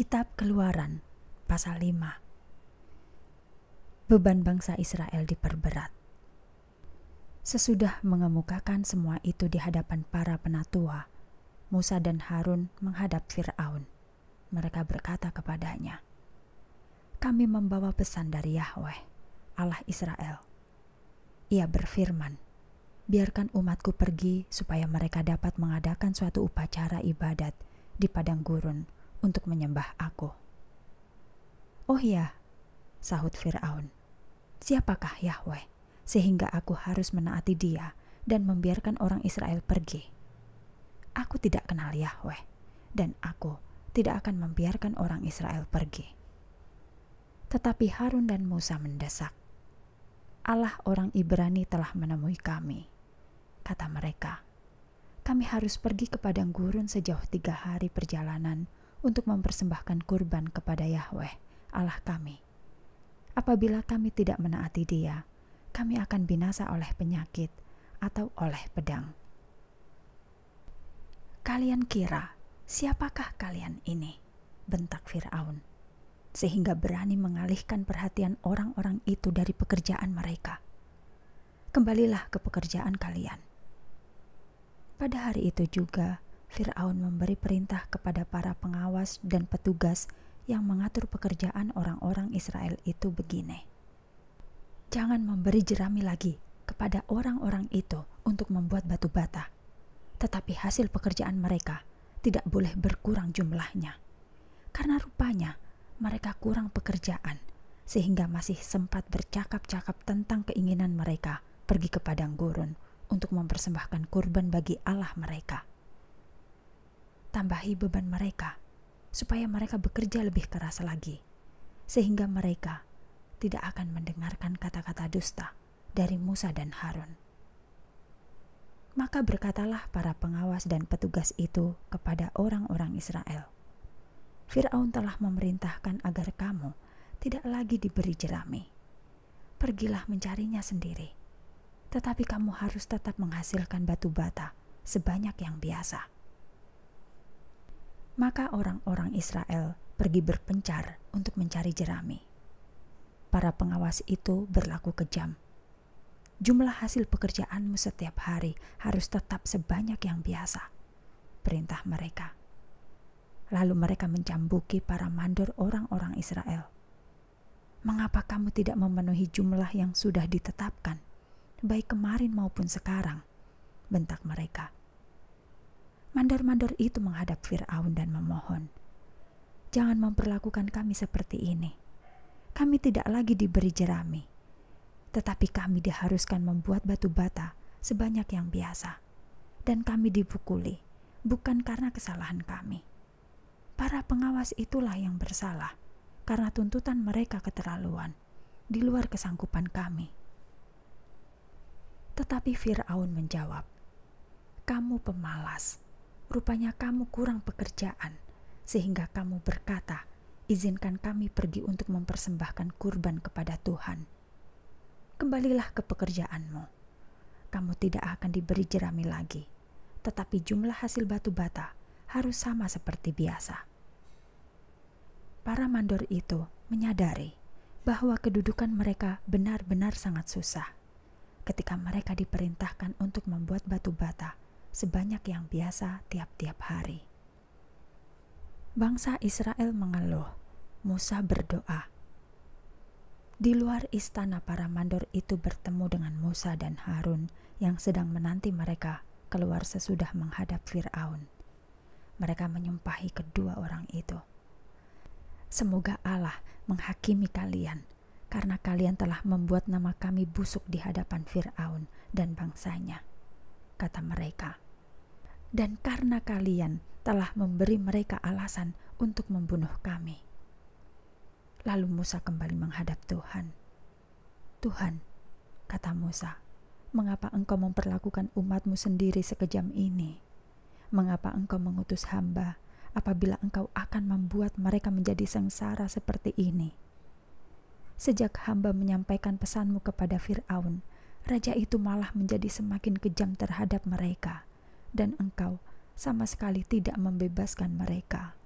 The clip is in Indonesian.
Kitab Keluaran pasal 5 Beban bangsa Israel diperberat. Sesudah mengemukakan semua itu di hadapan para penatua, Musa dan Harun menghadap Firaun. Mereka berkata kepadanya, "Kami membawa pesan dari Yahweh, Allah Israel. Ia berfirman, biarkan umatku pergi supaya mereka dapat mengadakan suatu upacara ibadat di padang gurun untuk menyembah aku. Oh ya, sahut Fir'aun. Siapakah Yahweh sehingga aku harus menaati dia dan membiarkan orang Israel pergi? Aku tidak kenal Yahweh dan aku tidak akan membiarkan orang Israel pergi. Tetapi Harun dan Musa mendesak. Allah orang Ibrani telah menemui kami, kata mereka. Kami harus pergi ke padang gurun sejauh tiga hari perjalanan untuk mempersembahkan kurban kepada Yahweh, Allah kami. Apabila kami tidak menaati Dia, kami akan binasa oleh penyakit atau oleh pedang. Kalian kira siapakah kalian ini? bentak Firaun, sehingga berani mengalihkan perhatian orang-orang itu dari pekerjaan mereka. Kembalilah ke pekerjaan kalian. Pada hari itu juga, Firaun memberi perintah kepada para pengawas dan petugas yang mengatur pekerjaan orang-orang Israel itu begini: "Jangan memberi jerami lagi kepada orang-orang itu untuk membuat batu bata, tetapi hasil pekerjaan mereka tidak boleh berkurang jumlahnya, karena rupanya mereka kurang pekerjaan, sehingga masih sempat bercakap-cakap tentang keinginan mereka pergi ke padang gurun." Untuk mempersembahkan kurban bagi Allah mereka tambahi beban mereka, supaya mereka bekerja lebih keras lagi, sehingga mereka tidak akan mendengarkan kata-kata dusta dari Musa dan Harun. Maka berkatalah para pengawas dan petugas itu kepada orang-orang Israel, "Firaun telah memerintahkan agar kamu tidak lagi diberi jerami. Pergilah mencarinya sendiri." tetapi kamu harus tetap menghasilkan batu bata sebanyak yang biasa maka orang-orang Israel pergi berpencar untuk mencari jerami. Para pengawas itu berlaku kejam. Jumlah hasil pekerjaanmu setiap hari harus tetap sebanyak yang biasa, perintah mereka. Lalu mereka mencambuki para mandor orang-orang Israel. Mengapa kamu tidak memenuhi jumlah yang sudah ditetapkan, baik kemarin maupun sekarang? bentak mereka mandor-mandor itu menghadap Firaun dan memohon, "Jangan memperlakukan kami seperti ini. Kami tidak lagi diberi jerami, tetapi kami diharuskan membuat batu bata sebanyak yang biasa, dan kami dipukuli bukan karena kesalahan kami. Para pengawas itulah yang bersalah karena tuntutan mereka keterlaluan di luar kesanggupan kami." Tetapi Firaun menjawab, "Kamu pemalas." rupanya kamu kurang pekerjaan, sehingga kamu berkata, izinkan kami pergi untuk mempersembahkan kurban kepada Tuhan. Kembalilah ke pekerjaanmu. Kamu tidak akan diberi jerami lagi, tetapi jumlah hasil batu bata harus sama seperti biasa. Para mandor itu menyadari bahwa kedudukan mereka benar-benar sangat susah. Ketika mereka diperintahkan untuk membuat batu bata, sebanyak yang biasa tiap-tiap hari. Bangsa Israel mengeluh, Musa berdoa. Di luar istana para mandor itu bertemu dengan Musa dan Harun yang sedang menanti mereka keluar sesudah menghadap Firaun. Mereka menyumpahi kedua orang itu. Semoga Allah menghakimi kalian, karena kalian telah membuat nama kami busuk di hadapan Firaun dan bangsanya kata mereka. Dan karena kalian telah memberi mereka alasan untuk membunuh kami. Lalu Musa kembali menghadap Tuhan. Tuhan, kata Musa, mengapa engkau memperlakukan umatmu sendiri sekejam ini? Mengapa engkau mengutus hamba apabila engkau akan membuat mereka menjadi sengsara seperti ini? Sejak hamba menyampaikan pesanmu kepada Fir'aun, raja itu malah menjadi semakin kejam terhadap mereka, dan engkau sama sekali tidak membebaskan mereka.